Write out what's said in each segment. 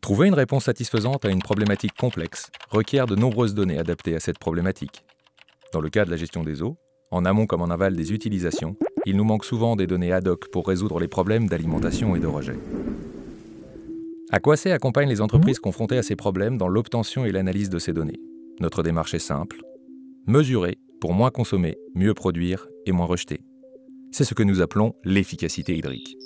Trouver une réponse satisfaisante à une problématique complexe requiert de nombreuses données adaptées à cette problématique. Dans le cas de la gestion des eaux, en amont comme en aval des utilisations, il nous manque souvent des données ad hoc pour résoudre les problèmes d'alimentation et de rejet. Aquacé accompagne les entreprises confrontées à ces problèmes dans l'obtention et l'analyse de ces données. Notre démarche est simple, mesurer pour moins consommer, mieux produire et moins rejeter. C'est ce que nous appelons l'efficacité hydrique.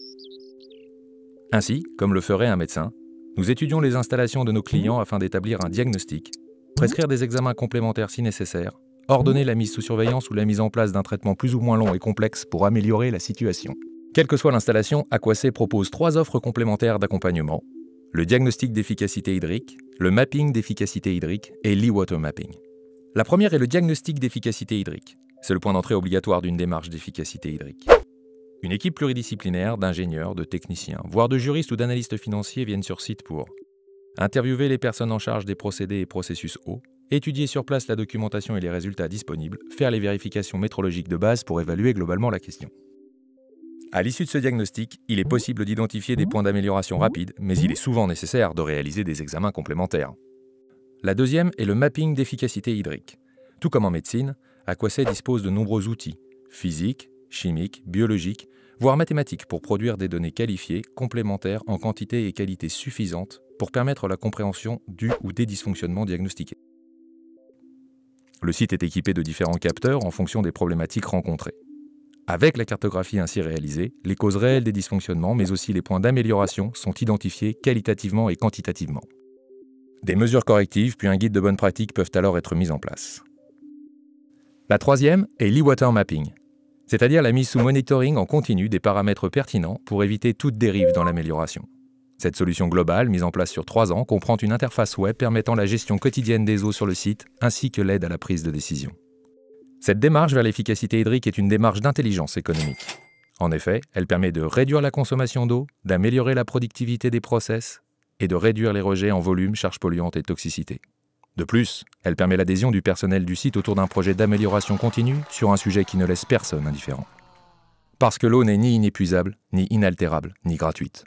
Ainsi, comme le ferait un médecin, nous étudions les installations de nos clients afin d'établir un diagnostic, prescrire des examens complémentaires si nécessaire, ordonner la mise sous surveillance ou la mise en place d'un traitement plus ou moins long et complexe pour améliorer la situation. Quelle que soit l'installation, Aquacé propose trois offres complémentaires d'accompagnement le diagnostic d'efficacité hydrique, le mapping d'efficacité hydrique et l'e-water mapping. La première est le diagnostic d'efficacité hydrique. C'est le point d'entrée obligatoire d'une démarche d'efficacité hydrique. Une équipe pluridisciplinaire d'ingénieurs, de techniciens, voire de juristes ou d'analystes financiers viennent sur site pour interviewer les personnes en charge des procédés et processus eau, étudier sur place la documentation et les résultats disponibles, faire les vérifications métrologiques de base pour évaluer globalement la question. À l'issue de ce diagnostic, il est possible d'identifier des points d'amélioration rapides, mais il est souvent nécessaire de réaliser des examens complémentaires. La deuxième est le mapping d'efficacité hydrique. Tout comme en médecine, Aquaset dispose de nombreux outils, physiques, chimiques, biologiques, voire mathématiques, pour produire des données qualifiées, complémentaires en quantité et qualité suffisantes pour permettre la compréhension du ou des dysfonctionnements diagnostiqués. Le site est équipé de différents capteurs en fonction des problématiques rencontrées. Avec la cartographie ainsi réalisée, les causes réelles des dysfonctionnements, mais aussi les points d'amélioration, sont identifiés qualitativement et quantitativement. Des mesures correctives puis un guide de bonne pratique peuvent alors être mises en place. La troisième est l'e-water mapping, c'est-à-dire la mise sous monitoring en continu des paramètres pertinents pour éviter toute dérive dans l'amélioration. Cette solution globale, mise en place sur trois ans, comprend une interface web permettant la gestion quotidienne des eaux sur le site ainsi que l'aide à la prise de décision. Cette démarche vers l'efficacité hydrique est une démarche d'intelligence économique. En effet, elle permet de réduire la consommation d'eau, d'améliorer la productivité des process, et de réduire les rejets en volume, charge polluante et toxicité. De plus, elle permet l'adhésion du personnel du site autour d'un projet d'amélioration continue sur un sujet qui ne laisse personne indifférent. Parce que l'eau n'est ni inépuisable, ni inaltérable, ni gratuite.